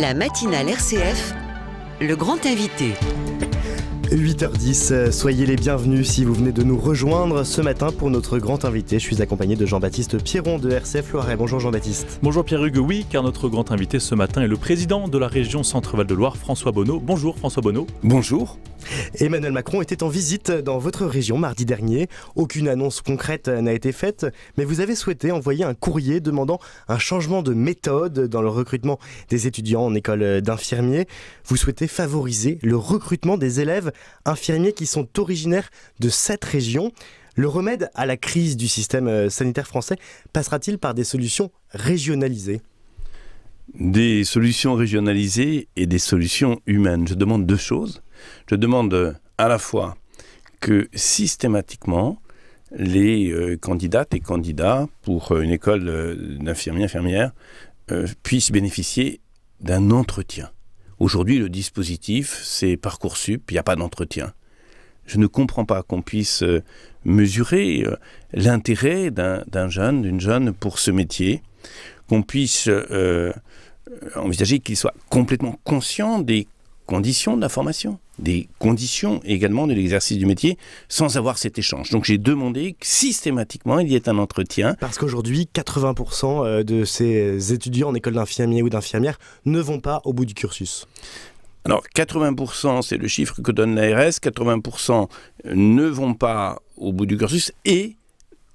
La matinale RCF, le grand invité. 8h10, soyez les bienvenus si vous venez de nous rejoindre ce matin pour notre grand invité. Je suis accompagné de Jean-Baptiste Pierron de RCF Loiret. Bonjour Jean-Baptiste. Bonjour Pierre-Hugues, oui, car notre grand invité ce matin est le président de la région Centre-Val de Loire, François Bonneau. Bonjour François Bonneau. Bonjour. Emmanuel Macron était en visite dans votre région mardi dernier. Aucune annonce concrète n'a été faite, mais vous avez souhaité envoyer un courrier demandant un changement de méthode dans le recrutement des étudiants en école d'infirmiers. Vous souhaitez favoriser le recrutement des élèves infirmiers qui sont originaires de cette région. Le remède à la crise du système euh, sanitaire français passera-t-il par des solutions régionalisées Des solutions régionalisées et des solutions humaines. Je demande deux choses. Je demande à la fois que systématiquement, les euh, candidates et candidats pour euh, une école euh, d'infirmiers infirmière infirmières, puissent bénéficier d'un entretien. Aujourd'hui, le dispositif, c'est Parcoursup, il n'y a pas d'entretien. Je ne comprends pas qu'on puisse mesurer l'intérêt d'un jeune, d'une jeune pour ce métier, qu'on puisse envisager qu'il soit complètement conscient des conditions de la formation des conditions également de l'exercice du métier sans avoir cet échange. Donc j'ai demandé que systématiquement il y ait un entretien. Parce qu'aujourd'hui, 80% euh, de ces étudiants en école d'infirmiers ou d'infirmière ne vont pas au bout du cursus. Alors 80%, c'est le chiffre que donne l'ARS, 80% euh, ne vont pas au bout du cursus et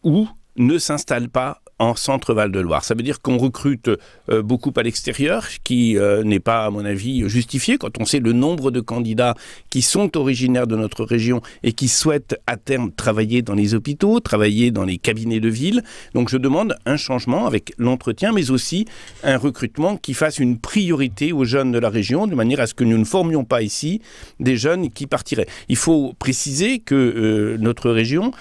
ou ne s'installent pas en centre-val de Loire. Ça veut dire qu'on recrute euh, beaucoup à l'extérieur, ce qui euh, n'est pas, à mon avis, justifié quand on sait le nombre de candidats qui sont originaires de notre région et qui souhaitent à terme travailler dans les hôpitaux, travailler dans les cabinets de ville. Donc je demande un changement avec l'entretien, mais aussi un recrutement qui fasse une priorité aux jeunes de la région, de manière à ce que nous ne formions pas ici des jeunes qui partiraient. Il faut préciser que euh, notre région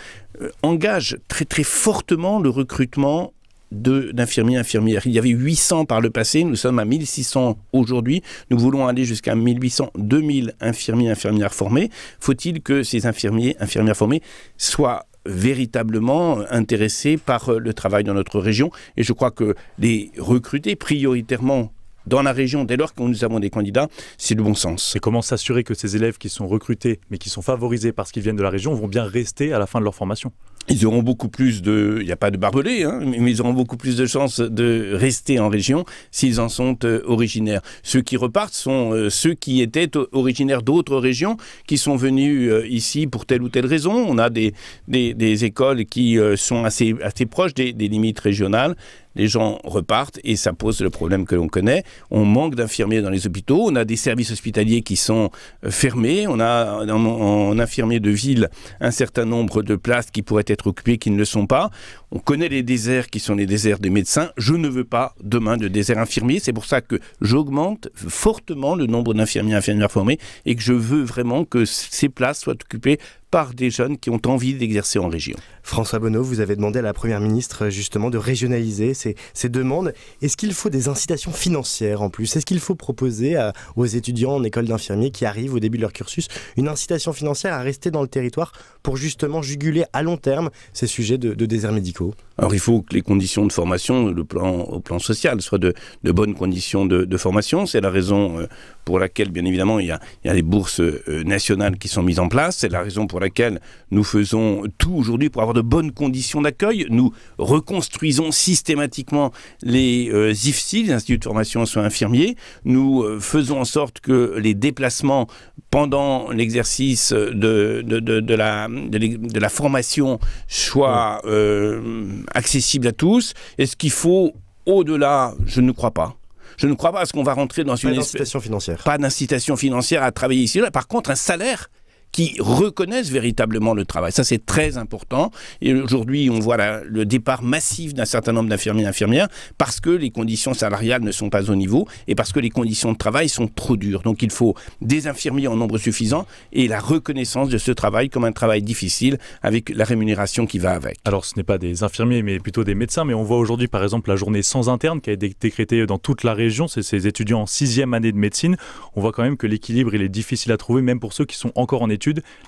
euh, engage très très fortement le recrutement d'infirmiers infirmières. Il y avait 800 par le passé, nous sommes à 1600 aujourd'hui. Nous voulons aller jusqu'à 1800, 2000 infirmiers infirmières formés. Faut-il que ces infirmiers infirmières formés soient véritablement euh, intéressés par euh, le travail dans notre région Et je crois que les recruter prioritairement dans la région dès lors que nous avons des candidats, c'est le bon sens. Et comment s'assurer que ces élèves qui sont recrutés mais qui sont favorisés parce qu'ils viennent de la région vont bien rester à la fin de leur formation ils auront beaucoup plus de, il n'y a pas de barbelé, hein, mais ils auront beaucoup plus de chances de rester en région s'ils en sont euh, originaires. Ceux qui repartent sont euh, ceux qui étaient originaires d'autres régions, qui sont venus euh, ici pour telle ou telle raison. On a des, des, écoles qui sont assez, assez proches des, des limites régionales les gens repartent et ça pose le problème que l'on connaît. On manque d'infirmiers dans les hôpitaux, on a des services hospitaliers qui sont euh, fermés, on a en, infirmier de ville un certain nombre de places qui pourraient être occupées, qui ne le sont pas. On connaît les déserts qui sont les déserts des médecins. Je ne veux pas demain de désert infirmier. C'est pour ça que j'augmente fortement le nombre d'infirmiers et infirmières formés et que je veux vraiment que ces places soient occupées par des jeunes qui ont envie d'exercer en région. François Bonneau, vous avez demandé à la Première ministre euh, justement de régionaliser ces, demandes. Est-ce qu'il faut des incitations financières en plus Est-ce qu'il faut proposer aux étudiants en école d'infirmiers qui arrivent au début de leur cursus une incitation financière à rester dans le territoire pour justement juguler à long terme ces sujets de, de déserts médicaux Alors il faut que les conditions de formation le plan, au plan social soient de, bonnes conditions de, formation. C'est la raison euh, pour laquelle bien évidemment il y a, il y a les bourses euh, nationales qui sont mises en place. C'est la raison pour pour laquelle nous faisons tout aujourd'hui pour avoir de bonnes conditions d'accueil. Nous reconstruisons systématiquement les IFSI, euh, les instituts de formation en soins infirmiers. Nous euh, faisons en sorte que les déplacements pendant l'exercice de, de, la, de, la formation soient euh, accessibles à tous. Est-ce qu'il faut au-delà Je ne crois pas. Je ne crois pas à ce qu'on va rentrer dans une... Pas d'incitation financière. Pas d'incitation financière à travailler ici. Par contre, un salaire qui reconnaissent véritablement le travail. Ça, c'est très important. Et aujourd'hui, on voit le départ massif d'un certain nombre d'infirmiers et d'infirmières parce que les conditions salariales ne sont pas au niveau et parce que les conditions de travail sont trop dures. Donc, il faut des infirmiers en nombre suffisant et la reconnaissance de ce travail comme un travail difficile avec la rémunération qui va avec. Alors, ce n'est pas des infirmiers, mais plutôt des médecins. Mais on voit aujourd'hui, par exemple, la journée sans interne qui a été décrétée dans toute la région. C'est ces étudiants en sixième année de médecine. On voit quand même que l'équilibre, il est difficile à trouver, même pour ceux qui sont encore en études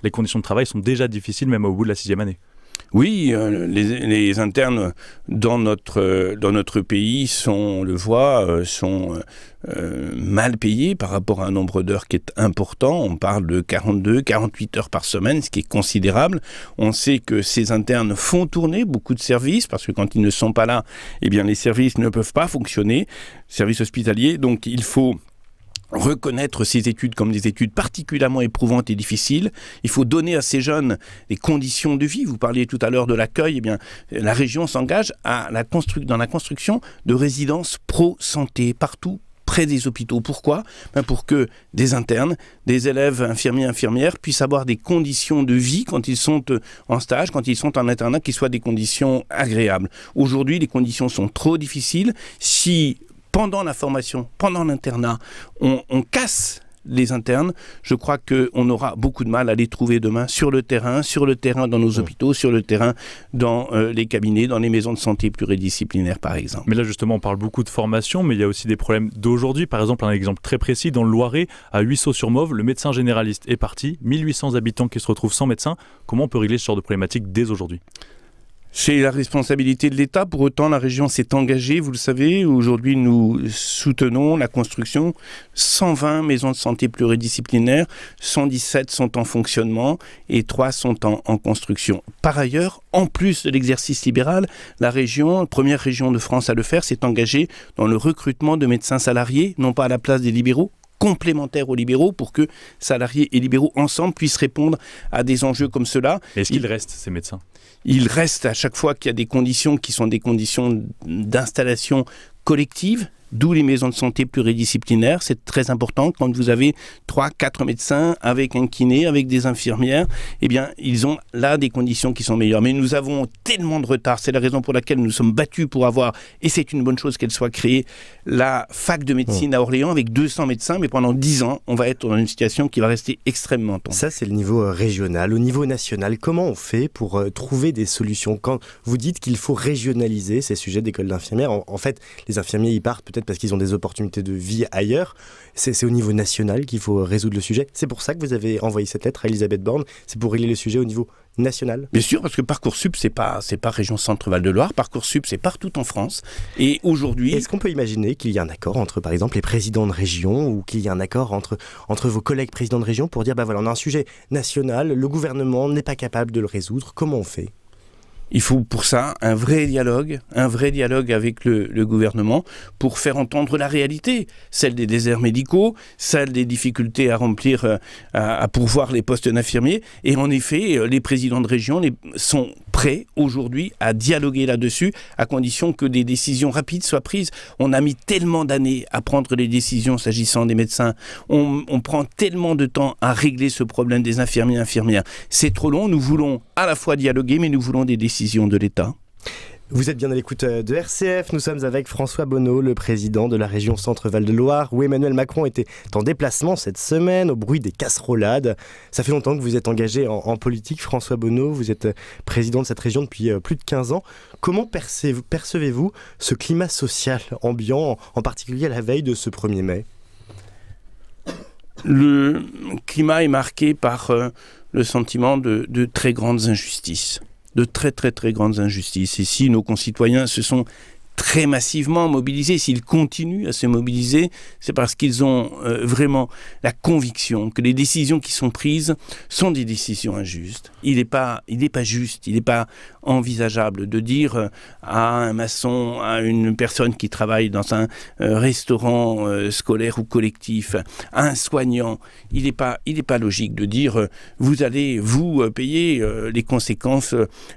les conditions de travail sont déjà difficiles même au bout de la sixième année. Oui, euh, les, internes dans notre, dans notre pays sont, le voit, euh, sont euh, mal payés par rapport à un nombre d'heures qui est important. On parle de 42, 48 heures par semaine, ce qui est considérable. On sait que ces internes font tourner beaucoup de services parce que quand ils ne sont pas là, eh bien les services ne peuvent pas fonctionner, services hospitaliers. Donc il faut reconnaître ces études comme des études particulièrement éprouvantes et difficiles. Il faut donner à ces jeunes des conditions de vie. Vous parliez tout à l'heure de l'accueil. Eh bien, la région s'engage à la dans la construction de résidences pro-santé partout près des hôpitaux. Pourquoi ben, Pour que des internes, des élèves infirmiers, infirmières puissent avoir des conditions de vie quand ils sont euh, en stage, quand ils sont en internat, qui soient des conditions agréables. Aujourd'hui, les conditions sont trop difficiles. Si pendant la formation, pendant l'internat, on, casse les internes, je crois qu'on aura beaucoup de mal à les trouver demain sur le terrain, sur le terrain dans nos mmh. hôpitaux, sur le terrain dans euh, les cabinets, dans les maisons de santé pluridisciplinaires par exemple. Mais là justement on parle beaucoup de formation, mais il y a aussi des problèmes d'aujourd'hui. Par exemple un exemple très précis, dans le Loiret, à Huisseau-sur-Mauve, le médecin généraliste est parti, 1800 habitants qui se retrouvent sans médecin. Comment on peut régler ce genre de problématique dès aujourd'hui c'est la responsabilité de l'État. Pour autant, la région s'est engagée, vous le savez. Aujourd'hui, nous soutenons la construction. 120 maisons de santé pluridisciplinaires, 117 sont en fonctionnement et 3 sont en, en construction. Par ailleurs, en plus de l'exercice libéral, la région, première région de France à le faire, s'est engagée dans le recrutement de médecins salariés, non pas à la place des libéraux, complémentaires aux libéraux pour que salariés et libéraux ensemble puissent répondre à des enjeux comme cela. Est-ce qu'ils restent, ces médecins Il reste à chaque fois qu'il y a des conditions qui sont des conditions d'installation collective, d'où les maisons de santé pluridisciplinaires. C'est très important quand vous avez 3, 4 médecins avec un kiné, avec des infirmières, eh bien, ils ont là des conditions qui sont meilleures. Mais nous avons tellement de retard. C'est la raison pour laquelle nous sommes battus pour avoir, et c'est une bonne chose qu'elle soit créée, la fac de médecine mm. à Orléans avec 200 médecins. Mais pendant 10 ans, on va être dans une situation qui va rester extrêmement tendue. Ça, c'est le niveau euh, régional. Au niveau national, comment on fait pour euh, trouver des solutions Quand vous dites qu'il faut régionaliser ces sujets d'école d'infirmières, en, fait, les infirmiers y partent peut-être parce qu'ils ont des opportunités de vie ailleurs. C'est au niveau national qu'il faut résoudre le sujet. C'est pour ça que vous avez envoyé cette lettre à Elisabeth Borne. C'est pour régler le sujet au niveau national. Bien sûr, parce que Parcoursup, c'est pas c'est pas région Centre-Val de Loire. Parcoursup, c'est partout en France. Et aujourd'hui, est-ce qu'on peut imaginer qu'il y a un accord entre, par exemple, les présidents de région ou qu'il y ait un accord entre entre vos collègues présidents de région pour dire, ben voilà, on a un sujet national, le gouvernement n'est pas capable de le résoudre. Comment on fait il faut pour ça un vrai dialogue, un vrai dialogue avec le, gouvernement pour faire entendre la réalité, celle des déserts médicaux, celle des difficultés à remplir, euh, à, pourvoir les postes d'infirmiers. Et en effet, euh, les présidents de région sont prêts aujourd'hui à dialoguer là-dessus, à condition que des décisions rapides soient prises. On a mis tellement d'années à prendre les décisions s'agissant des médecins. On, on prend tellement de temps à régler ce problème des infirmiers et infirmières. C'est trop long. Nous voulons à la fois dialoguer, mais nous voulons des décisions de l'État. Vous êtes bien à l'écoute euh, de RCF. Nous sommes avec François Bonneau, le président de la région Centre-Val de Loire, où Emmanuel Macron était en déplacement cette semaine au bruit des casserolades. Ça fait longtemps que vous êtes engagé en, politique, François Bonneau. Vous êtes euh, président de cette région depuis euh, plus de 15 ans. Comment percevez-vous ce climat social ambiant, en particulier à la veille de ce 1er mai Le climat est marqué par le sentiment de, très grandes injustices de très très très grandes injustices. Ici, nos concitoyens se sont très massivement mobilisés, s'ils continuent à se mobiliser, c'est parce qu'ils ont euh, vraiment la conviction que les décisions qui sont prises sont des décisions injustes. Il n'est pas, il pas juste, il n'est pas envisageable de dire euh, à un maçon, à une personne qui travaille dans un euh, restaurant scolaire ou collectif, à un soignant, il n'est pas, il pas logique de dire vous allez, vous, payer les conséquences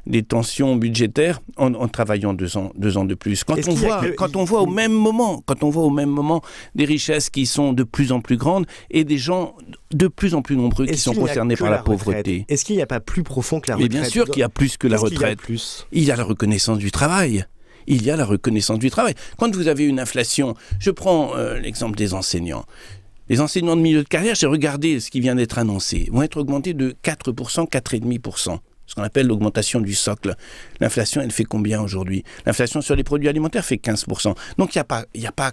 des tensions budgétaires en, en travaillant deux ans, deux ans de plus. Quand on, voit, quand on voit au même moment, quand on voit au même moment des richesses qui sont de plus en plus grandes et des gens de plus en plus nombreux qui sont concernés par la, pauvreté. Est-ce qu'il n'y a pas plus profond que la retraite Mais bien sûr qu'il y a plus que la retraite. Il y, plus il y a la reconnaissance du travail il y a la reconnaissance du travail. Quand vous avez une inflation, je prends euh, l'exemple des enseignants. Les enseignants de milieu de carrière, j'ai regardé ce qui vient d'être annoncé, vont être augmentés de 4%, 4,5% ce qu'on appelle l'augmentation du socle. L'inflation, elle fait combien aujourd'hui L'inflation sur les produits alimentaires fait 15%. Donc il n'y a pas, y a pas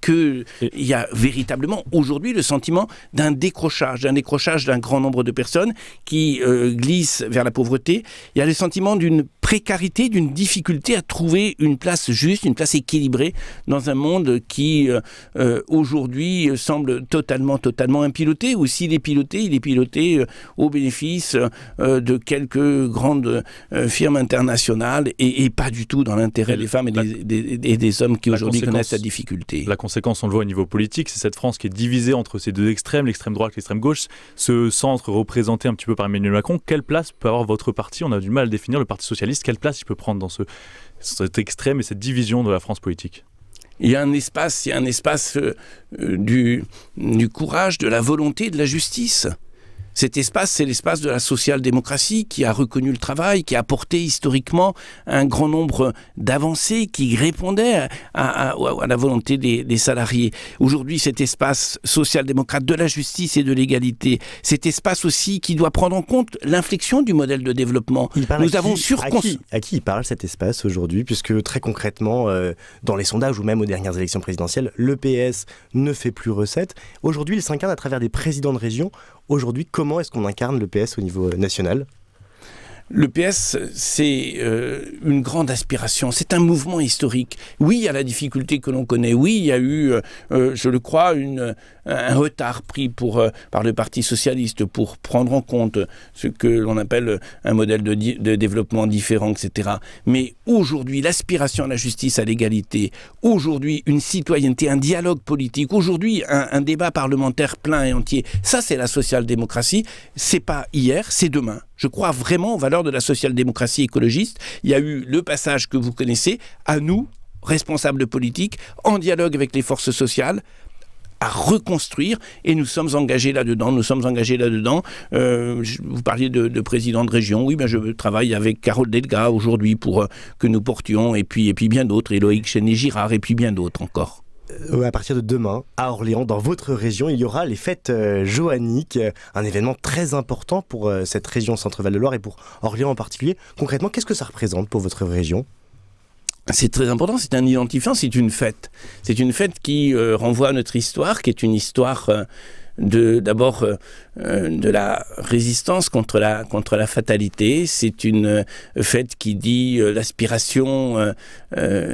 que, il y a véritablement aujourd'hui le sentiment d'un décrochage, d'un décrochage d'un grand nombre de personnes qui euh, glissent vers la pauvreté. Il y a le sentiment d'une précarité, d'une difficulté à trouver une place juste, une place équilibrée dans un monde qui euh, euh, aujourd'hui euh, semble totalement, totalement impiloté, ou s'il est piloté, il est piloté au bénéfice de quelques grandes firmes internationales et, pas du tout dans l'intérêt des femmes et des, des hommes qui aujourd'hui connaissent la difficulté. La conséquence, on le voit au niveau politique, c'est cette France qui est divisée entre ces deux extrêmes, l'extrême droite et l'extrême gauche. Ce centre représenté un petit peu par Emmanuel Macron, quelle place peut avoir votre parti On a du mal à définir le Parti socialiste quelle place il peut prendre dans cet extrême et cette division de la France politique il y a un espace, y a un espace euh, euh, du courage, de la volonté, de la justice. Cet espace, c'est l'espace de la social-démocratie qui a reconnu le travail, qui a apporté historiquement un grand nombre d'avancées qui répondaient à, la volonté des, salariés. Aujourd'hui, cet espace social-démocrate de la justice et de l'égalité, cet espace aussi qui doit prendre en compte l'inflexion du modèle de développement. Nous avons surconçu. à, qui, parle cet espace aujourd'hui Puisque très concrètement, euh, dans les sondages ou même aux dernières élections présidentielles, le PS ne fait plus recette. Aujourd'hui, il s'incarne à travers des présidents de région Aujourd'hui, comment est-ce qu'on incarne le PS au niveau euh, national le PS, c'est euh, une grande aspiration, c'est un mouvement historique. Oui, il y a la difficulté que l'on connaît, oui, il y a eu, euh, je le crois, une, un retard pris euh, par le Parti socialiste pour prendre en compte ce que l'on appelle un modèle de, développement différent, etc. Mais aujourd'hui, l'aspiration à la justice, à l'égalité, aujourd'hui, une citoyenneté, un dialogue politique, aujourd'hui, un, débat parlementaire plein et entier, ça, c'est la social-démocratie. C'est pas hier, c'est demain. Je crois vraiment aux valeurs de la social-démocratie écologiste. Il y a eu le passage que vous connaissez, à nous, responsables politiques, en dialogue avec les forces sociales, à reconstruire et nous sommes engagés là-dedans. Nous sommes engagés là-dedans. Euh, vous parliez de, président de région. Oui, ben je travaille avec Carole Delga aujourd'hui pour euh, que nous portions et puis, et puis bien d'autres, et Loïc girard et puis bien d'autres encore euh, à partir de demain, à Orléans, dans votre région, il y aura les fêtes joanniques, un événement très important pour cette région Centre-Val-de-Loire et pour Orléans en particulier. Concrètement, qu'est-ce que ça représente pour votre région c'est très important, c'est un identifiant, c'est une fête. C'est une fête qui euh, renvoie à notre histoire, qui est une histoire euh, de d'abord euh, euh, de la résistance contre la, contre la fatalité. C'est une euh, fête qui dit euh, l'aspiration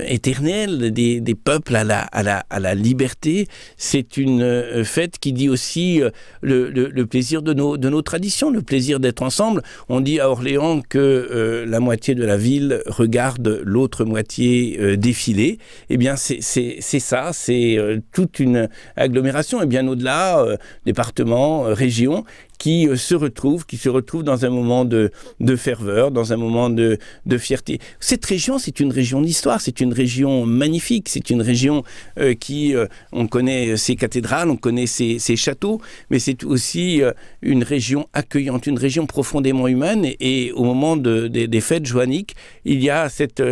éternelle des, peuples à la, à la, liberté. C'est une fête qui dit aussi le, plaisir de nos, de nos traditions, le plaisir d'être ensemble. On dit à Orléans que la moitié de la ville regarde l'autre moitié défiler. Eh bien, c'est ça, c'est toute une agglomération, et bien au-delà, département, région, qui euh, se retrouvent, qui se retrouve dans un moment de, ferveur, dans un moment de, fierté. Cette région, c'est une région d'histoire, c'est une région magnifique, c'est une région euh, qui, euh, on connaît ses cathédrales, on connaît ses, châteaux, mais c'est aussi une région accueillante, une région profondément humaine. Et, au moment des fêtes joanniques, il y a cette,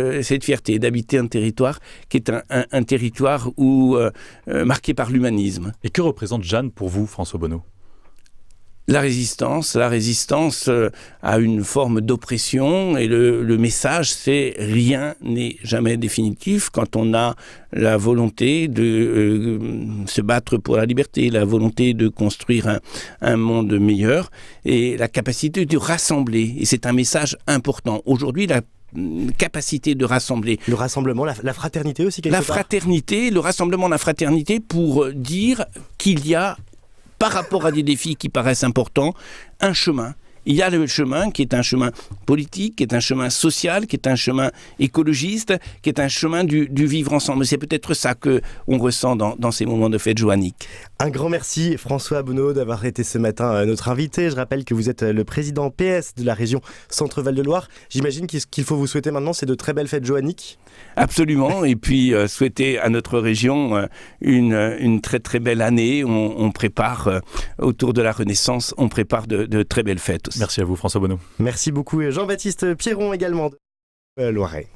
fierté d'habiter un territoire qui est un, territoire marqué par l'humanisme. Et que représente Jeanne pour vous, François Bonneau la résistance. La résistance à euh, une forme d'oppression et le, message, c'est rien n'est jamais définitif quand on a la volonté de euh, se battre pour la liberté, la volonté de construire un, monde meilleur et la capacité de rassembler. Et c'est un message important. Aujourd'hui, la mm, capacité de rassembler. Le rassemblement, la, fraternité aussi quelque La fraternité, le rassemblement, la fraternité pour dire qu'il y a par rapport à des défis qui paraissent importants, un chemin il y a le chemin qui est un chemin politique, qui est un chemin social, qui est un chemin écologiste, qui est un chemin du, vivre ensemble. C'est peut-être ça que on ressent dans, ces moments de fête joannique. Un grand merci François Bonneau d'avoir été ce matin euh, notre invité. Je rappelle que vous êtes euh, le président PS de la région Centre-Val de Loire. J'imagine qu'il faut vous souhaiter maintenant, c'est de très belles fêtes joanniques. Absolument. Et puis euh, souhaiter à notre région une, très très belle année. On, prépare autour de la Renaissance, on prépare de très belles fêtes. Merci à vous François Bonneau. Merci beaucoup et Jean-Baptiste Pierron également. De... Loiret.